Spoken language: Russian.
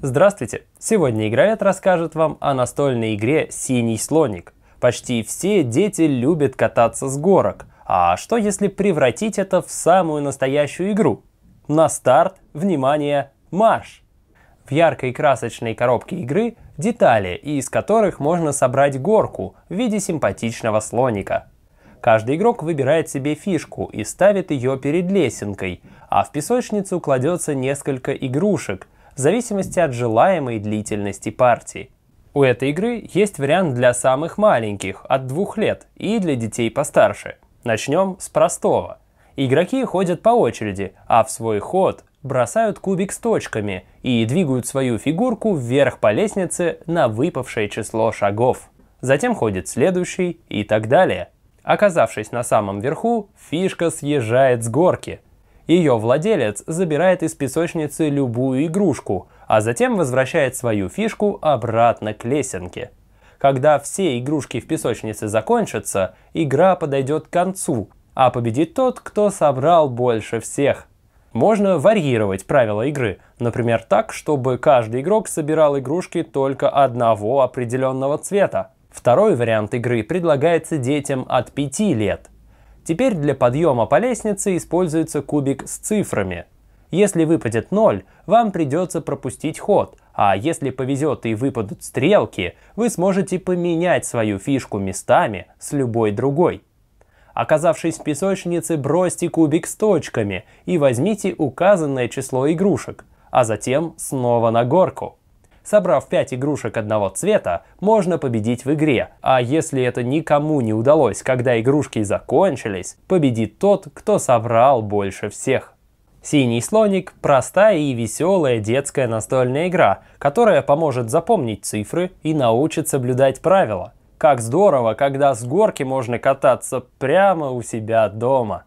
Здравствуйте! Сегодня игровед расскажет вам о настольной игре «Синий слоник». Почти все дети любят кататься с горок. А что если превратить это в самую настоящую игру? На старт, внимание, марш! В яркой красочной коробке игры детали, из которых можно собрать горку в виде симпатичного слоника. Каждый игрок выбирает себе фишку и ставит ее перед лесенкой, а в песочницу кладется несколько игрушек – в зависимости от желаемой длительности партии. У этой игры есть вариант для самых маленьких, от двух лет, и для детей постарше. Начнем с простого. Игроки ходят по очереди, а в свой ход бросают кубик с точками и двигают свою фигурку вверх по лестнице на выпавшее число шагов. Затем ходит следующий и так далее. Оказавшись на самом верху, фишка съезжает с горки, ее владелец забирает из песочницы любую игрушку, а затем возвращает свою фишку обратно к лесенке. Когда все игрушки в песочнице закончатся, игра подойдет к концу, а победит тот, кто собрал больше всех. Можно варьировать правила игры, например так, чтобы каждый игрок собирал игрушки только одного определенного цвета. Второй вариант игры предлагается детям от 5 лет – Теперь для подъема по лестнице используется кубик с цифрами. Если выпадет 0, вам придется пропустить ход, а если повезет и выпадут стрелки, вы сможете поменять свою фишку местами с любой другой. Оказавшись в песочнице, бросьте кубик с точками и возьмите указанное число игрушек, а затем снова на горку. Собрав 5 игрушек одного цвета, можно победить в игре, а если это никому не удалось, когда игрушки закончились, победит тот, кто собрал больше всех. «Синий слоник» – простая и веселая детская настольная игра, которая поможет запомнить цифры и научит соблюдать правила. Как здорово, когда с горки можно кататься прямо у себя дома.